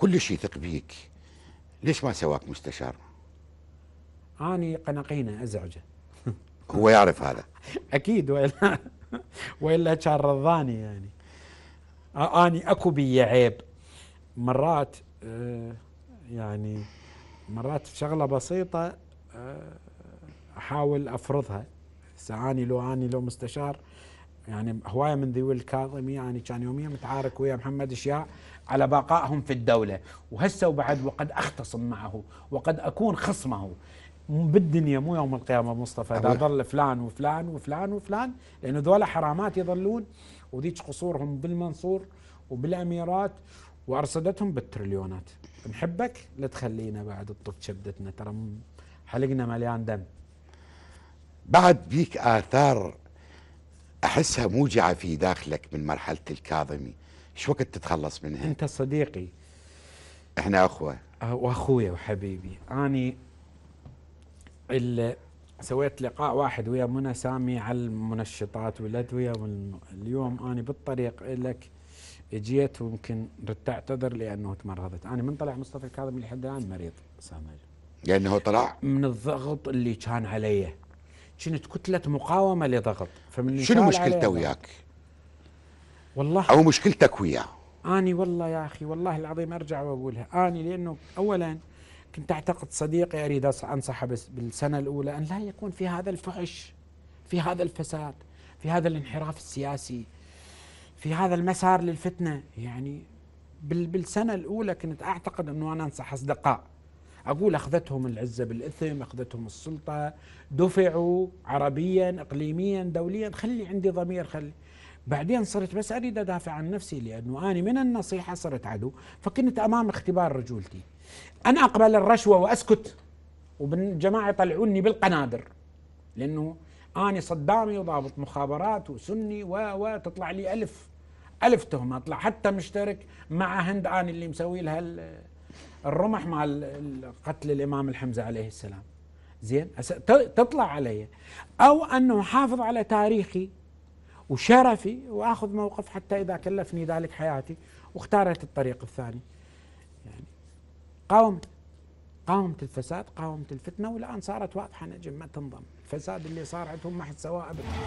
كل شيء يثق بيك ليش ما سواك مستشار؟ اني قنقينا ازعجه هو يعرف هذا اكيد والا والا كان رضاني يعني اني اكو بي عيب مرات آه، يعني مرات شغله بسيطه آه، احاول افرضها ساعاني لو اني لو مستشار يعني هوايه من ذوي الكاظمي يعني كان يوميا متعارك ويا محمد اشياء على بقائهم في الدوله وهسه وبعد وقد اختصم معه وقد اكون خصمه بالدنيا مو يوم القيامه مصطفى اذا ظل فلان وفلان وفلان وفلان لانه ذولا حرامات يظلون وذيك قصورهم بالمنصور وبالاميرات وارصدتهم بالتريليونات نحبك لا تخلينا بعد تطب شبدتنا ترى حلقنا مليان دم بعد بيك اثار احسها موجعه في داخلك من مرحله الكاظمي ايش وقت تتخلص منها انت صديقي احنا اخوه أه، واخويا وحبيبي اني سويت لقاء واحد ويا منى سامي على المنشطات والادويه اليوم اني بالطريق لك اجيت ويمكن اعتذر لانه تمرضت انا من طلع مصطفى الكاظمي لحد الان مريض سامي لانه طلع من الضغط اللي كان علي كنت كتله مقاومه لضغط فمن شنو مشكلته وياك؟ والله او مشكلتك وياه؟ اني والله يا اخي والله العظيم ارجع واقولها اني لانه اولا كنت اعتقد صديقي اريد انصحه بس بالسنه الاولى ان لا يكون في هذا الفحش في هذا الفساد في هذا الانحراف السياسي في هذا المسار للفتنه يعني بالسنه الاولى كنت اعتقد انه انا انصح اصدقاء أقول أخذتهم العزة بالإثم أخذتهم السلطة دفعوا عربيا إقليميا دوليا خلي عندي ضمير خلي بعدين صرت بس أريد أدافع عن نفسي لأنه أنا من النصيحة صرت عدو فكنت أمام اختبار رجولتي أنا أقبل الرشوة وأسكت وبالجماعة يطلعوني بالقنادر لأنه أنا صدامي وضابط مخابرات وسني و وتطلع لي ألف ألف تهمة أطلع حتى مشترك مع هند أنا اللي مسوي لها الرمح مع قتل الامام الحمزه عليه السلام زين تطلع علي او انه حافظ على تاريخي وشرفي واخذ موقف حتى اذا كلفني ذلك حياتي واختارت الطريق الثاني يعني قاومت قاومت الفساد قاومت الفتنه والان صارت واضحه نجم ما تنضم الفساد اللي صار عندهم ما حد سواه ابدا